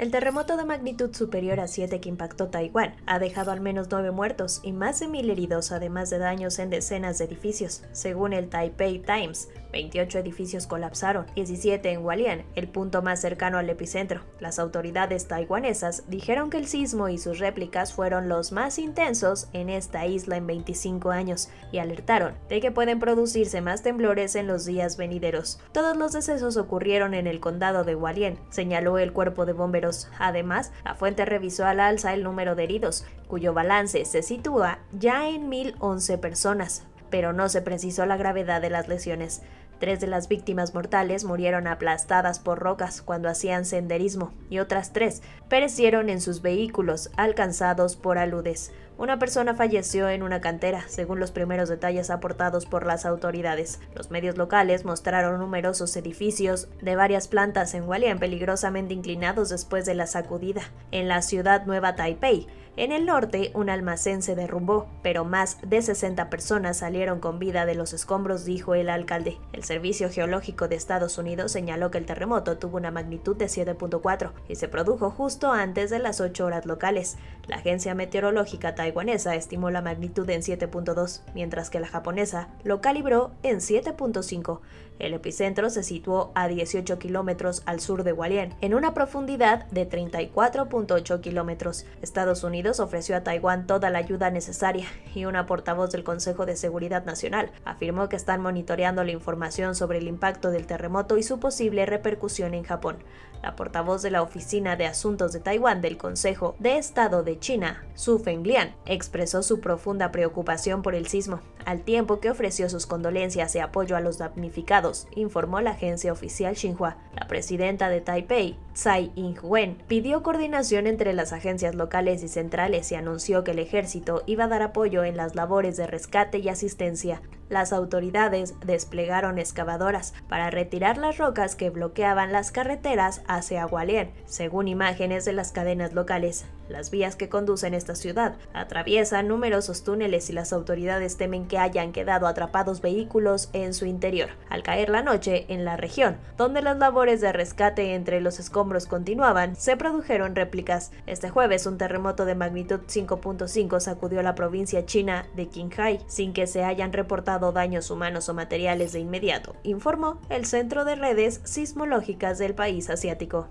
El terremoto de magnitud superior a 7 que impactó Taiwán ha dejado al menos 9 muertos y más de 1000 heridos, además de daños en decenas de edificios, según el Taipei Times. 28 edificios colapsaron, 17 en Hualien, el punto más cercano al epicentro. Las autoridades taiwanesas dijeron que el sismo y sus réplicas fueron los más intensos en esta isla en 25 años y alertaron de que pueden producirse más temblores en los días venideros. Todos los decesos ocurrieron en el condado de Hualien, señaló el cuerpo de bomberos. Además, la fuente revisó al alza el número de heridos, cuyo balance se sitúa ya en 1.011 personas, pero no se precisó la gravedad de las lesiones. Tres de las víctimas mortales murieron aplastadas por rocas cuando hacían senderismo y otras tres perecieron en sus vehículos alcanzados por aludes. Una persona falleció en una cantera, según los primeros detalles aportados por las autoridades. Los medios locales mostraron numerosos edificios de varias plantas en Hualien peligrosamente inclinados después de la sacudida. En la ciudad nueva Taipei, en el norte, un almacén se derrumbó, pero más de 60 personas salieron con vida de los escombros, dijo el alcalde. El Servicio Geológico de Estados Unidos señaló que el terremoto tuvo una magnitud de 7.4 y se produjo justo antes de las 8 horas locales. La agencia meteorológica taiwanesa estimó la magnitud en 7.2, mientras que la japonesa lo calibró en 7.5. El epicentro se situó a 18 kilómetros al sur de Hualien, en una profundidad de 34.8 kilómetros. Estados Unidos ofreció a Taiwán toda la ayuda necesaria y una portavoz del Consejo de Seguridad Nacional afirmó que están monitoreando la información sobre el impacto del terremoto y su posible repercusión en Japón. La portavoz de la Oficina de Asuntos de Taiwán del Consejo de Estado de China, Su Fenglian, expresó su profunda preocupación por el sismo, al tiempo que ofreció sus condolencias y apoyo a los damnificados, informó la agencia oficial Xinhua. La presidenta de Taipei, Tsai Ing-wen, pidió coordinación entre las agencias locales y centrales y anunció que el ejército iba a dar apoyo en las labores de rescate y asistencia las autoridades desplegaron excavadoras para retirar las rocas que bloqueaban las carreteras hacia Gualier, según imágenes de las cadenas locales. Las vías que conducen esta ciudad atraviesan numerosos túneles y las autoridades temen que hayan quedado atrapados vehículos en su interior. Al caer la noche en la región, donde las labores de rescate entre los escombros continuaban, se produjeron réplicas. Este jueves un terremoto de magnitud 5.5 sacudió la provincia china de Qinghai sin que se hayan reportado daños humanos o materiales de inmediato, informó el Centro de Redes Sismológicas del país asiático.